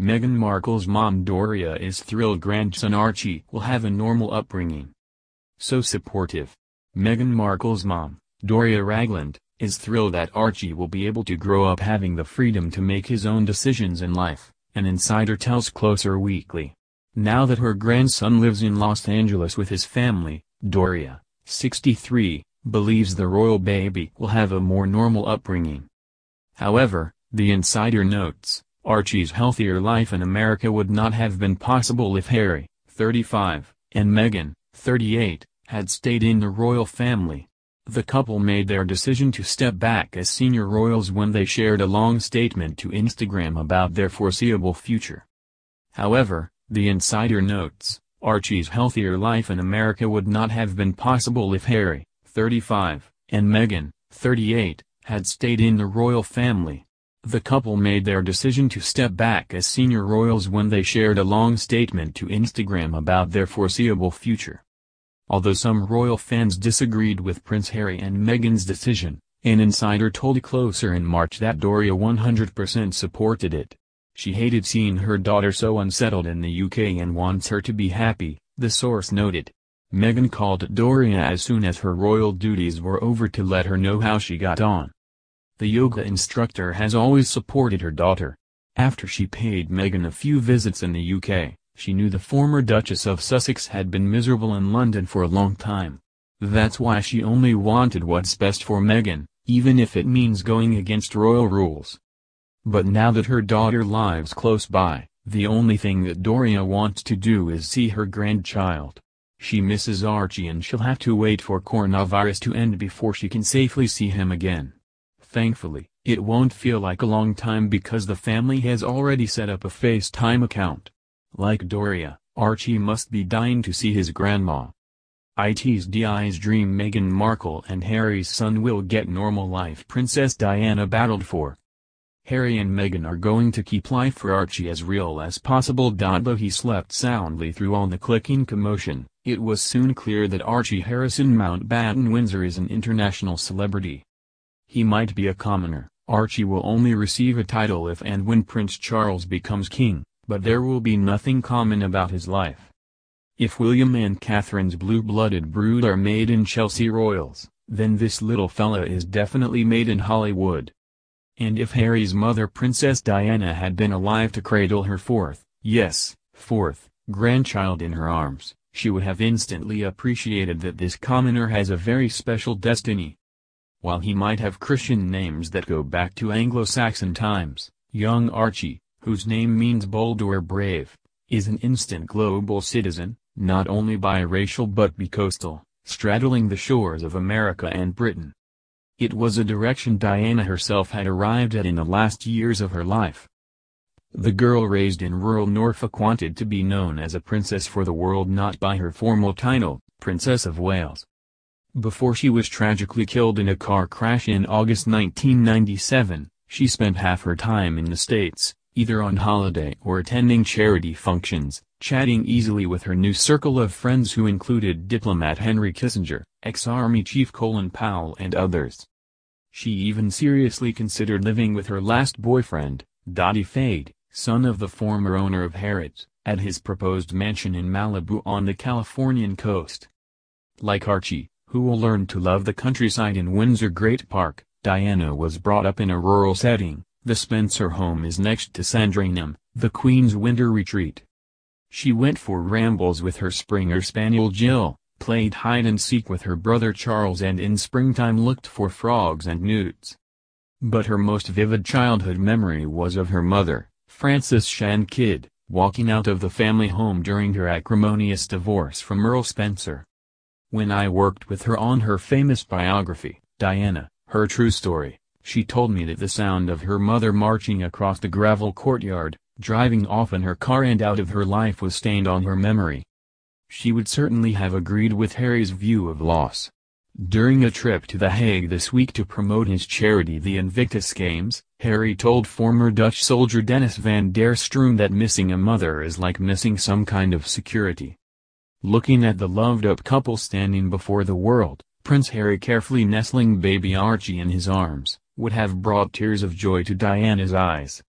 Meghan Markle's mom Doria is thrilled grandson Archie will have a normal upbringing. So supportive. Meghan Markle's mom, Doria Ragland, is thrilled that Archie will be able to grow up having the freedom to make his own decisions in life, an insider tells Closer Weekly. Now that her grandson lives in Los Angeles with his family, Doria, 63, believes the royal baby will have a more normal upbringing. However, the insider notes, Archie's healthier life in America would not have been possible if Harry, 35, and Meghan, 38, had stayed in the royal family. The couple made their decision to step back as senior royals when they shared a long statement to Instagram about their foreseeable future. However, the insider notes, Archie's healthier life in America would not have been possible if Harry, 35, and Meghan, 38, had stayed in the royal family. The couple made their decision to step back as senior royals when they shared a long statement to Instagram about their foreseeable future. Although some royal fans disagreed with Prince Harry and Meghan's decision, an insider told Closer in March that Doria 100% supported it. She hated seeing her daughter so unsettled in the UK and wants her to be happy, the source noted. Meghan called Doria as soon as her royal duties were over to let her know how she got on the yoga instructor has always supported her daughter. After she paid Meghan a few visits in the UK, she knew the former Duchess of Sussex had been miserable in London for a long time. That's why she only wanted what's best for Meghan, even if it means going against royal rules. But now that her daughter lives close by, the only thing that Doria wants to do is see her grandchild. She misses Archie and she'll have to wait for coronavirus to end before she can safely see him again. Thankfully, it won't feel like a long time because the family has already set up a FaceTime account. Like Doria, Archie must be dying to see his grandma. It's DI's dream Meghan Markle and Harry's son will get normal life Princess Diana battled for. Harry and Meghan are going to keep life for Archie as real as possible. Though he slept soundly through all the clicking commotion, it was soon clear that Archie Harrison Mountbatten Windsor is an international celebrity. He might be a commoner. Archie will only receive a title if and when Prince Charles becomes king, but there will be nothing common about his life. If William and Catherine's blue-blooded brood are made in Chelsea Royals, then this little fella is definitely made in Hollywood. And if Harry's mother Princess Diana had been alive to cradle her fourth, yes, fourth, grandchild in her arms, she would have instantly appreciated that this commoner has a very special destiny, while he might have Christian names that go back to Anglo-Saxon times, young Archie, whose name means bold or brave, is an instant global citizen, not only biracial but bicoastal, straddling the shores of America and Britain. It was a direction Diana herself had arrived at in the last years of her life. The girl raised in rural Norfolk wanted to be known as a princess for the world not by her formal title, Princess of Wales, before she was tragically killed in a car crash in August 1997, she spent half her time in the States, either on holiday or attending charity functions, chatting easily with her new circle of friends who included diplomat Henry Kissinger, ex-Army Chief Colin Powell and others. She even seriously considered living with her last boyfriend, Dottie Fade, son of the former owner of Harrods, at his proposed mansion in Malibu on the Californian coast. Like Archie, who will learn to love the countryside in Windsor Great Park. Diana was brought up in a rural setting, the Spencer home is next to Sandringham, the Queen's winter retreat. She went for rambles with her Springer Spaniel Jill, played hide-and-seek with her brother Charles and in springtime looked for frogs and newts. But her most vivid childhood memory was of her mother, Frances Shan Kidd, walking out of the family home during her acrimonious divorce from Earl Spencer. When I worked with her on her famous biography, Diana, Her True Story, she told me that the sound of her mother marching across the gravel courtyard, driving off in her car and out of her life was stained on her memory. She would certainly have agreed with Harry's view of loss. During a trip to The Hague this week to promote his charity the Invictus Games, Harry told former Dutch soldier Dennis van der Stroom that missing a mother is like missing some kind of security. Looking at the loved-up couple standing before the world, Prince Harry carefully nestling baby Archie in his arms, would have brought tears of joy to Diana's eyes.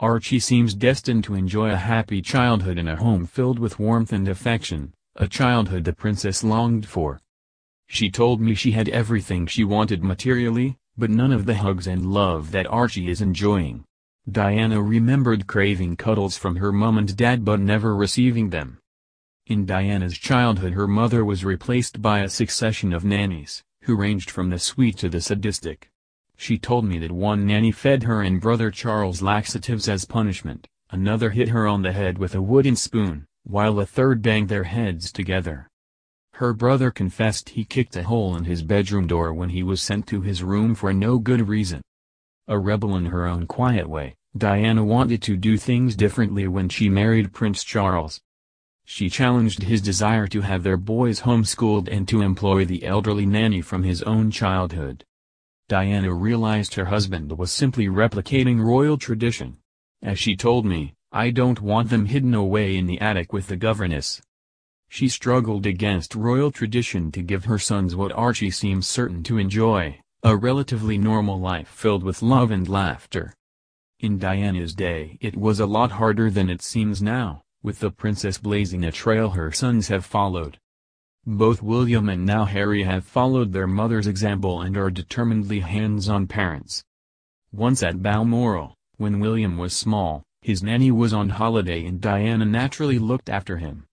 Archie seems destined to enjoy a happy childhood in a home filled with warmth and affection, a childhood the princess longed for. She told me she had everything she wanted materially, but none of the hugs and love that Archie is enjoying. Diana remembered craving cuddles from her mum and dad but never receiving them. In Diana's childhood her mother was replaced by a succession of nannies, who ranged from the sweet to the sadistic. She told me that one nanny fed her and brother Charles laxatives as punishment, another hit her on the head with a wooden spoon, while a third banged their heads together. Her brother confessed he kicked a hole in his bedroom door when he was sent to his room for no good reason. A rebel in her own quiet way, Diana wanted to do things differently when she married Prince Charles, she challenged his desire to have their boys homeschooled and to employ the elderly nanny from his own childhood. Diana realized her husband was simply replicating royal tradition. As she told me, I don't want them hidden away in the attic with the governess. She struggled against royal tradition to give her sons what Archie seems certain to enjoy, a relatively normal life filled with love and laughter. In Diana's day it was a lot harder than it seems now with the princess blazing a trail her sons have followed. Both William and now Harry have followed their mother's example and are determinedly hands-on parents. Once at Balmoral, when William was small, his nanny was on holiday and Diana naturally looked after him.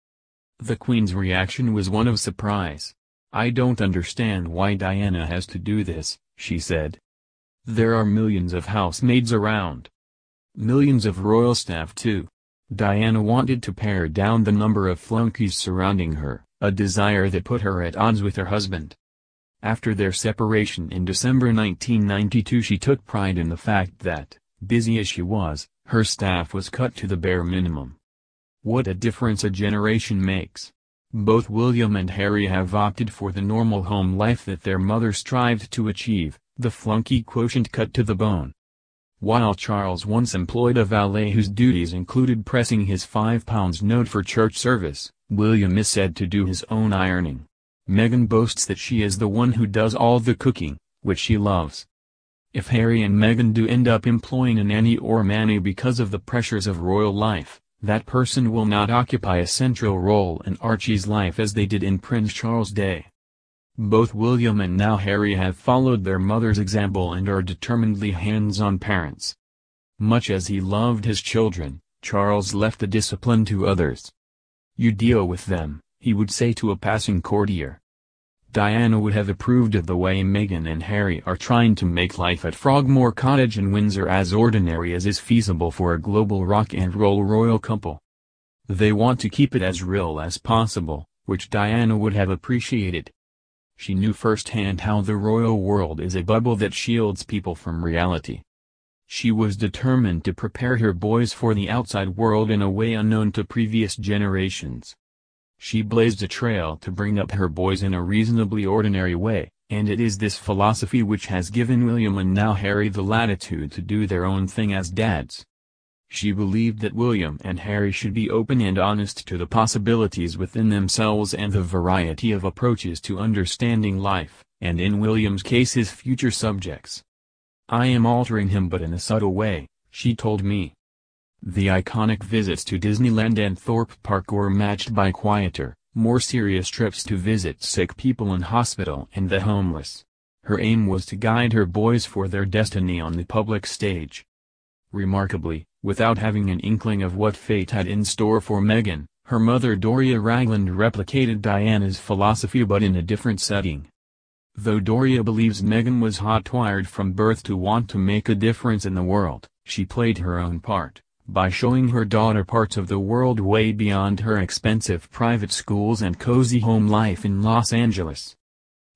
The Queen's reaction was one of surprise. I don't understand why Diana has to do this, she said. There are millions of housemaids around. Millions of royal staff too. Diana wanted to pare down the number of flunkies surrounding her, a desire that put her at odds with her husband. After their separation in December 1992 she took pride in the fact that, busy as she was, her staff was cut to the bare minimum. What a difference a generation makes. Both William and Harry have opted for the normal home life that their mother strived to achieve, the flunky quotient cut to the bone. While Charles once employed a valet whose duties included pressing his £5 note for church service, William is said to do his own ironing. Meghan boasts that she is the one who does all the cooking, which she loves. If Harry and Meghan do end up employing a nanny or manny because of the pressures of royal life, that person will not occupy a central role in Archie's life as they did in Prince Charles' day. Both William and now Harry have followed their mother's example and are determinedly hands-on parents. Much as he loved his children, Charles left the discipline to others. You deal with them, he would say to a passing courtier. Diana would have approved of the way Meghan and Harry are trying to make life at Frogmore Cottage in Windsor as ordinary as is feasible for a global rock and roll royal couple. They want to keep it as real as possible, which Diana would have appreciated she knew firsthand how the royal world is a bubble that shields people from reality. She was determined to prepare her boys for the outside world in a way unknown to previous generations. She blazed a trail to bring up her boys in a reasonably ordinary way, and it is this philosophy which has given William and now Harry the latitude to do their own thing as dads. She believed that William and Harry should be open and honest to the possibilities within themselves and the variety of approaches to understanding life, and in William's case his future subjects. I am altering him but in a subtle way, she told me. The iconic visits to Disneyland and Thorpe Park were matched by quieter, more serious trips to visit sick people in hospital and the homeless. Her aim was to guide her boys for their destiny on the public stage. Remarkably, without having an inkling of what fate had in store for Meghan, her mother Doria Ragland replicated Diana's philosophy but in a different setting. Though Doria believes Meghan was hot-wired from birth to want to make a difference in the world, she played her own part, by showing her daughter parts of the world way beyond her expensive private schools and cozy home life in Los Angeles.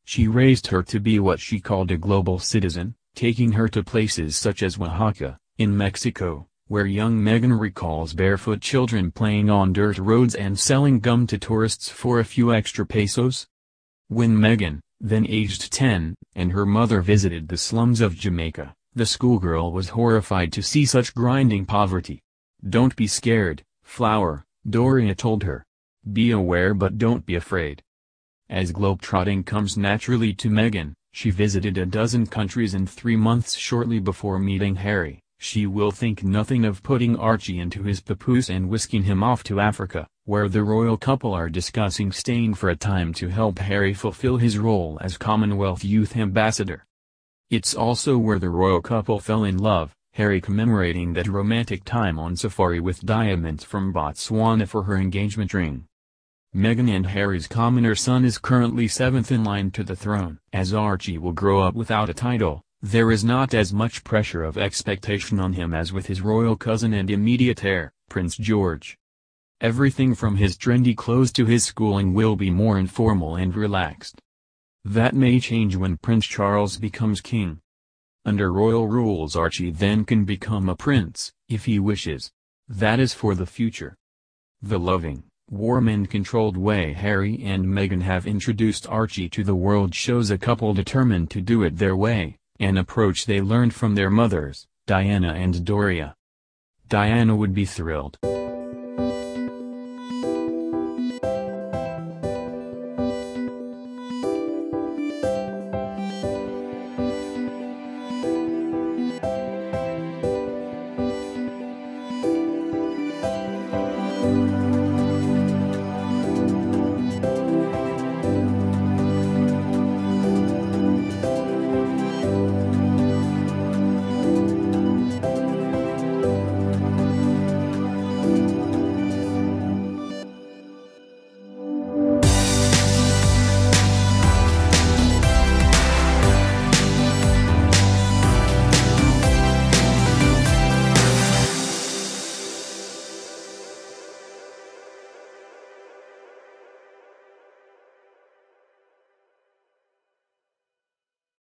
She raised her to be what she called a global citizen, taking her to places such as Oaxaca, in Mexico, where young Meghan recalls barefoot children playing on dirt roads and selling gum to tourists for a few extra pesos. When Meghan, then aged 10, and her mother visited the slums of Jamaica, the schoolgirl was horrified to see such grinding poverty. Don't be scared, flower, Doria told her. Be aware but don't be afraid. As globetrotting comes naturally to Meghan, she visited a dozen countries in three months shortly before meeting Harry. She will think nothing of putting Archie into his papoose and whisking him off to Africa, where the royal couple are discussing staying for a time to help Harry fulfill his role as Commonwealth Youth Ambassador. It's also where the royal couple fell in love, Harry commemorating that romantic time on safari with diamonds from Botswana for her engagement ring. Meghan and Harry's commoner son is currently seventh in line to the throne, as Archie will grow up without a title, there is not as much pressure of expectation on him as with his royal cousin and immediate heir, Prince George. Everything from his trendy clothes to his schooling will be more informal and relaxed. That may change when Prince Charles becomes king. Under royal rules Archie then can become a prince, if he wishes. That is for the future. The loving, warm and controlled way Harry and Meghan have introduced Archie to the world shows a couple determined to do it their way an approach they learned from their mothers, Diana and Doria. Diana would be thrilled.